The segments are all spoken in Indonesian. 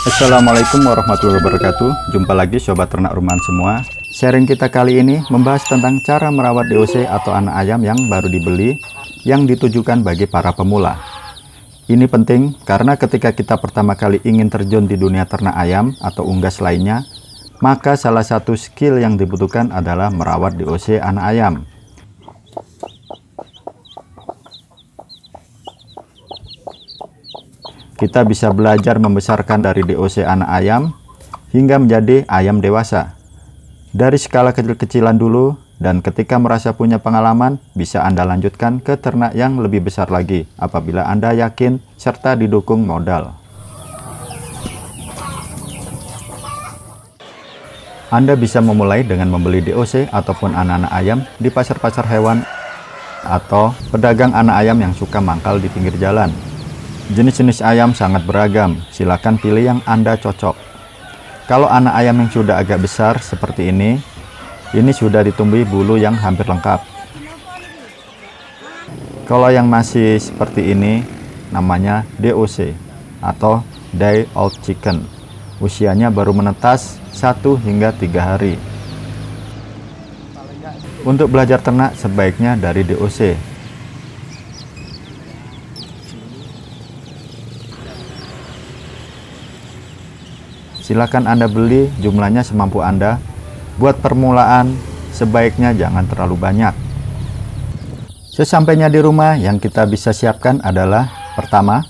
Assalamualaikum warahmatullahi wabarakatuh Jumpa lagi Sobat Ternak Rumahan semua Sharing kita kali ini membahas tentang cara merawat DOC atau anak ayam yang baru dibeli Yang ditujukan bagi para pemula Ini penting karena ketika kita pertama kali ingin terjun di dunia ternak ayam atau unggas lainnya Maka salah satu skill yang dibutuhkan adalah merawat DOC anak ayam kita bisa belajar membesarkan dari DOC anak ayam hingga menjadi ayam dewasa. Dari skala kecil-kecilan dulu, dan ketika merasa punya pengalaman, bisa Anda lanjutkan ke ternak yang lebih besar lagi apabila Anda yakin serta didukung modal. Anda bisa memulai dengan membeli DOC ataupun anak-anak ayam di pasar-pasar hewan atau pedagang anak ayam yang suka mangkal di pinggir jalan Jenis-jenis ayam sangat beragam, silakan pilih yang Anda cocok. Kalau anak ayam yang sudah agak besar seperti ini, ini sudah ditumbuhi bulu yang hampir lengkap. Kalau yang masih seperti ini, namanya DOC atau Day Old Chicken. Usianya baru menetas 1 hingga 3 hari. Untuk belajar ternak sebaiknya dari DOC Silakan Anda beli jumlahnya semampu Anda. Buat permulaan, sebaiknya jangan terlalu banyak. Sesampainya di rumah, yang kita bisa siapkan adalah pertama,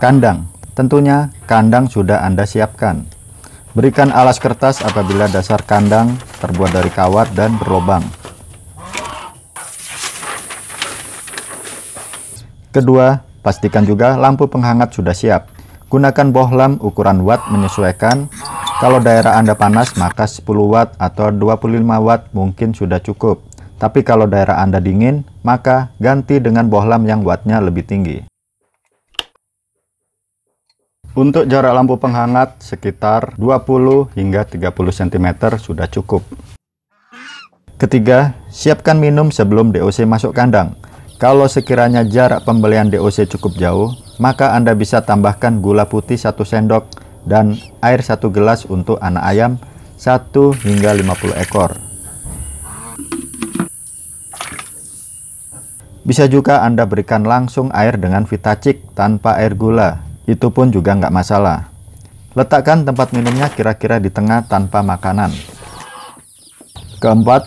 kandang. Tentunya kandang sudah Anda siapkan. Berikan alas kertas apabila dasar kandang terbuat dari kawat dan berlobang. Kedua, pastikan juga lampu penghangat sudah siap. Gunakan bohlam ukuran watt menyesuaikan. Kalau daerah Anda panas, maka 10 watt atau 25 watt mungkin sudah cukup. Tapi kalau daerah Anda dingin, maka ganti dengan bohlam yang wattnya lebih tinggi. Untuk jarak lampu penghangat sekitar 20 hingga 30 cm sudah cukup. Ketiga, siapkan minum sebelum DOC masuk kandang. Kalau sekiranya jarak pembelian DOC cukup jauh, maka Anda bisa tambahkan gula putih 1 sendok dan air 1 gelas untuk anak ayam 1 hingga 50 ekor. Bisa juga Anda berikan langsung air dengan Vitacik tanpa air gula, itu pun juga nggak masalah. Letakkan tempat minumnya kira-kira di tengah tanpa makanan. Keempat,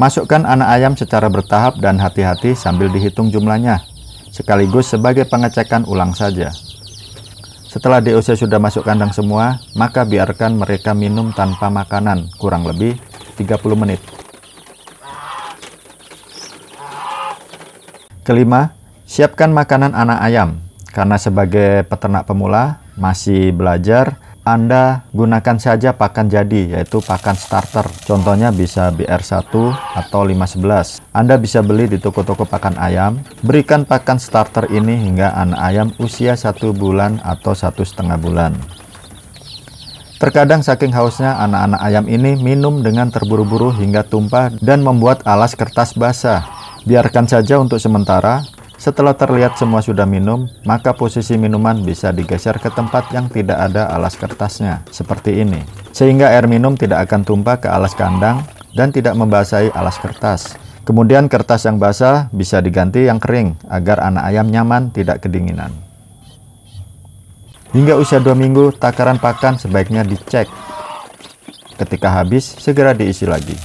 masukkan anak ayam secara bertahap dan hati-hati sambil dihitung jumlahnya sekaligus sebagai pengecekan ulang saja. Setelah DOC sudah masuk kandang semua, maka biarkan mereka minum tanpa makanan kurang lebih 30 menit. Kelima, siapkan makanan anak ayam. Karena sebagai peternak pemula, masih belajar, anda gunakan saja pakan jadi, yaitu pakan starter. Contohnya bisa BR1 atau 511. Anda bisa beli di toko-toko pakan ayam. Berikan pakan starter ini hingga anak ayam usia satu bulan atau satu setengah bulan. Terkadang saking hausnya anak-anak ayam ini minum dengan terburu-buru hingga tumpah dan membuat alas kertas basah. Biarkan saja untuk sementara, setelah terlihat semua sudah minum, maka posisi minuman bisa digeser ke tempat yang tidak ada alas kertasnya, seperti ini. Sehingga air minum tidak akan tumpah ke alas kandang dan tidak membasahi alas kertas. Kemudian kertas yang basah bisa diganti yang kering agar anak ayam nyaman tidak kedinginan. Hingga usia 2 minggu, takaran pakan sebaiknya dicek. Ketika habis, segera diisi lagi.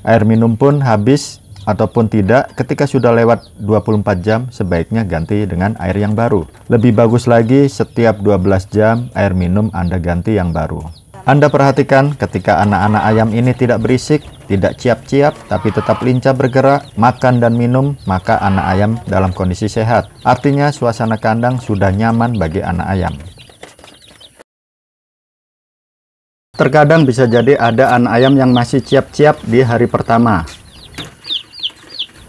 Air minum pun habis ataupun tidak, ketika sudah lewat 24 jam sebaiknya ganti dengan air yang baru. Lebih bagus lagi setiap 12 jam air minum Anda ganti yang baru. Anda perhatikan ketika anak-anak ayam ini tidak berisik, tidak ciap-ciap, tapi tetap lincah bergerak, makan dan minum, maka anak ayam dalam kondisi sehat. Artinya suasana kandang sudah nyaman bagi anak ayam. Terkadang bisa jadi ada anak ayam yang masih ciap-ciap di hari pertama.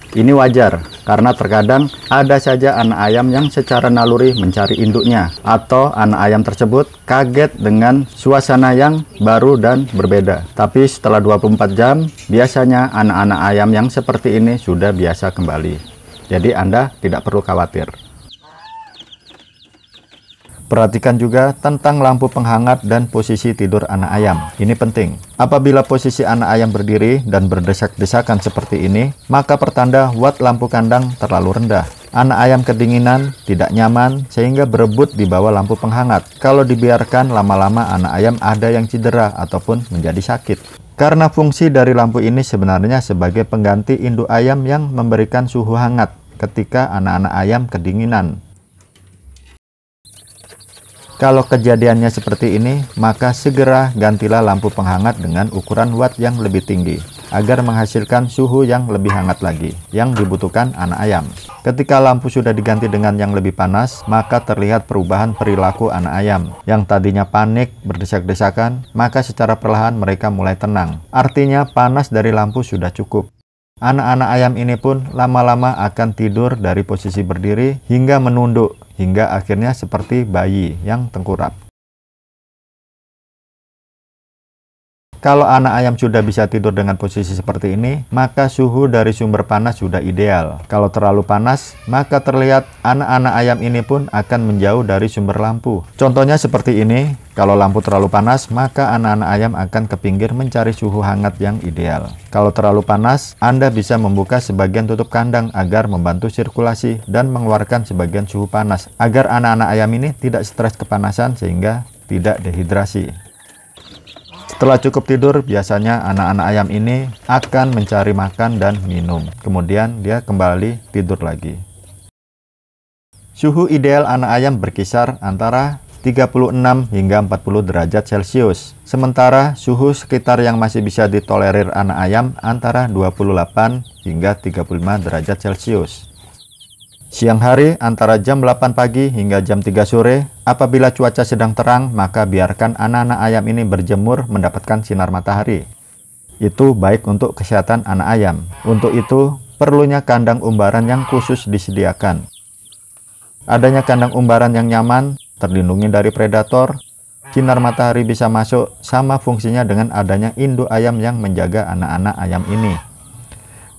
Ini wajar, karena terkadang ada saja anak ayam yang secara naluri mencari induknya, atau anak ayam tersebut kaget dengan suasana yang baru dan berbeda. Tapi setelah 24 jam, biasanya anak-anak ayam yang seperti ini sudah biasa kembali. Jadi Anda tidak perlu khawatir. Perhatikan juga tentang lampu penghangat dan posisi tidur anak ayam. Ini penting. Apabila posisi anak ayam berdiri dan berdesak-desakan seperti ini, maka pertanda watt lampu kandang terlalu rendah. Anak ayam kedinginan, tidak nyaman, sehingga berebut di bawah lampu penghangat. Kalau dibiarkan lama-lama anak ayam ada yang cedera ataupun menjadi sakit. Karena fungsi dari lampu ini sebenarnya sebagai pengganti induk ayam yang memberikan suhu hangat ketika anak-anak ayam kedinginan kalau kejadiannya seperti ini, maka segera gantilah lampu penghangat dengan ukuran watt yang lebih tinggi agar menghasilkan suhu yang lebih hangat lagi yang dibutuhkan anak ayam. Ketika lampu sudah diganti dengan yang lebih panas, maka terlihat perubahan perilaku anak ayam. Yang tadinya panik, berdesak-desakan, maka secara perlahan mereka mulai tenang. Artinya panas dari lampu sudah cukup. Anak-anak ayam ini pun lama-lama akan tidur dari posisi berdiri hingga menunduk, hingga akhirnya seperti bayi yang tengkurap. Kalau anak ayam sudah bisa tidur dengan posisi seperti ini, maka suhu dari sumber panas sudah ideal. Kalau terlalu panas, maka terlihat anak-anak ayam ini pun akan menjauh dari sumber lampu. Contohnya seperti ini, kalau lampu terlalu panas, maka anak-anak ayam akan ke pinggir mencari suhu hangat yang ideal. Kalau terlalu panas, Anda bisa membuka sebagian tutup kandang agar membantu sirkulasi dan mengeluarkan sebagian suhu panas, agar anak-anak ayam ini tidak stres kepanasan sehingga tidak dehidrasi. Setelah cukup tidur, biasanya anak-anak ayam ini akan mencari makan dan minum. Kemudian dia kembali tidur lagi. Suhu ideal anak ayam berkisar antara 36 hingga 40 derajat Celcius. Sementara suhu sekitar yang masih bisa ditolerir anak ayam antara 28 hingga 35 derajat Celcius. Siang hari antara jam 8 pagi hingga jam 3 sore, apabila cuaca sedang terang, maka biarkan anak-anak ayam ini berjemur mendapatkan sinar matahari. Itu baik untuk kesehatan anak ayam. Untuk itu, perlunya kandang umbaran yang khusus disediakan. Adanya kandang umbaran yang nyaman, terlindungi dari predator, sinar matahari bisa masuk sama fungsinya dengan adanya induk ayam yang menjaga anak-anak ayam ini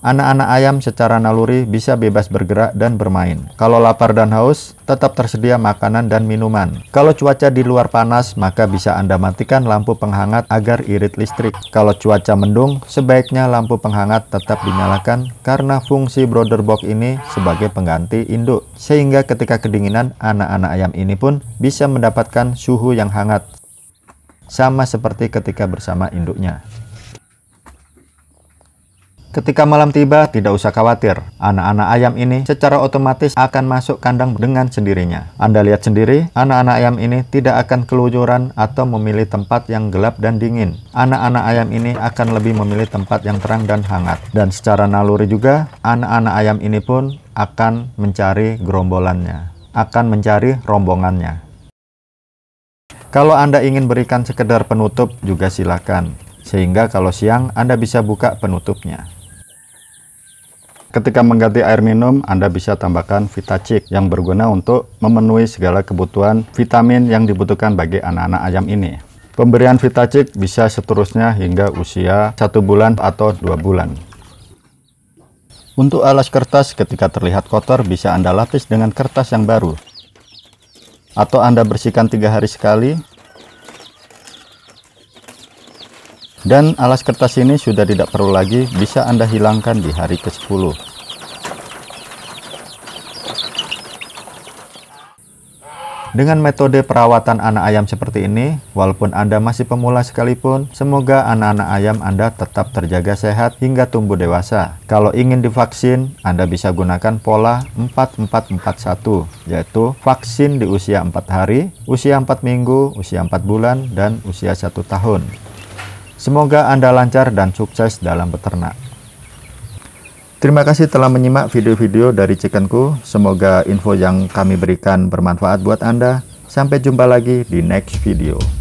anak-anak ayam secara naluri bisa bebas bergerak dan bermain. Kalau lapar dan haus, tetap tersedia makanan dan minuman. Kalau cuaca di luar panas, maka bisa Anda matikan lampu penghangat agar irit listrik. Kalau cuaca mendung, sebaiknya lampu penghangat tetap dinyalakan karena fungsi brother box ini sebagai pengganti induk. Sehingga ketika kedinginan, anak-anak ayam ini pun bisa mendapatkan suhu yang hangat. Sama seperti ketika bersama induknya. Ketika malam tiba, tidak usah khawatir. Anak-anak ayam ini secara otomatis akan masuk kandang dengan sendirinya. Anda lihat sendiri, anak-anak ayam ini tidak akan keluyuran atau memilih tempat yang gelap dan dingin. Anak-anak ayam ini akan lebih memilih tempat yang terang dan hangat. Dan secara naluri juga, anak-anak ayam ini pun akan mencari gerombolannya, akan mencari rombongannya. Kalau Anda ingin berikan sekedar penutup juga silakan, sehingga kalau siang Anda bisa buka penutupnya. Ketika mengganti air minum, Anda bisa tambahkan VitaCik yang berguna untuk memenuhi segala kebutuhan vitamin yang dibutuhkan bagi anak-anak ayam ini. Pemberian VitaCik bisa seterusnya hingga usia 1 bulan atau 2 bulan. Untuk alas kertas ketika terlihat kotor bisa Anda lapis dengan kertas yang baru. Atau Anda bersihkan tiga hari sekali Dan alas kertas ini sudah tidak perlu lagi bisa Anda hilangkan di hari ke-10. Dengan metode perawatan anak ayam seperti ini, walaupun Anda masih pemula sekalipun, semoga anak-anak ayam Anda tetap terjaga sehat hingga tumbuh dewasa. Kalau ingin divaksin, Anda bisa gunakan pola 4441, yaitu vaksin di usia 4 hari, usia 4 minggu, usia 4 bulan, dan usia 1 tahun. Semoga Anda lancar dan sukses dalam peternak. Terima kasih telah menyimak video-video dari Chickenku. Semoga info yang kami berikan bermanfaat buat Anda. Sampai jumpa lagi di next video.